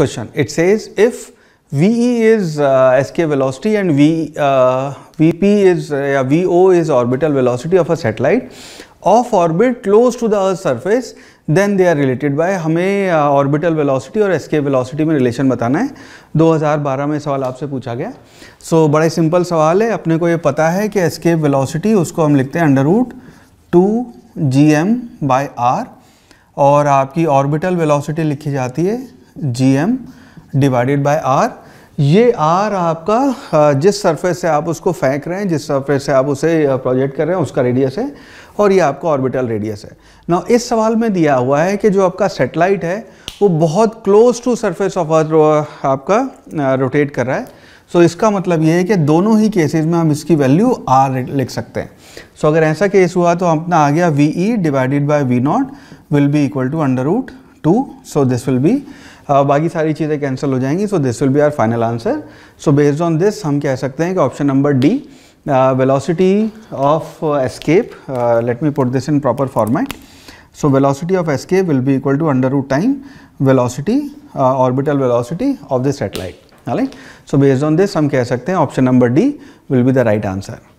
question. It says if VE is uh, SK velocity and v, uh, VP is uh, VO is orbital velocity of a satellite off orbit close to the earth surface then they are related by हमें orbital uh, velocity और escape velocity में relation बताना है 2012 में सवाल आपसे पूछा गया सो so, बड़ा ही सिंपल सवाल है अपने को ये पता है कि एसके वेलोसिटी उसको हम लिखते हैं under root two G M by R और आपकी ऑर्बिटल वेलोसिटी लिखी जाती है G M divided by R ये आर आपका जिस सरफेस से आप उसको फेंक रहे हैं जिस सरफेस से आप उसे प्रोजेक्ट कर रहे हैं उसका रेडियस है और ये आपका ऑर्बिटल रेडियस है ना इस सवाल में दिया हुआ है कि जो आपका सेटेलाइट है वो बहुत close to surface of earth आपका रोटेट कर रहा है सो so, इसका मतलब ये है कि दोनों ही केसेस में हम इसकी वैल्यू आर लिख सकते हैं सो so, अगर ऐसा केस हुआ तो अपना आ गया V E divided by V naught will be equal to under root two so this will be बाकी सारी चीज़ें कैंसिल हो जाएंगी so this will be our final answer so based on this हम कह सकते हैं कि option number D velocity of escape let me put this in proper format so velocity of escape will be equal to under time velocity orbital velocity of the satellite so based on this हम कह सकते हैं option number D will be the right answer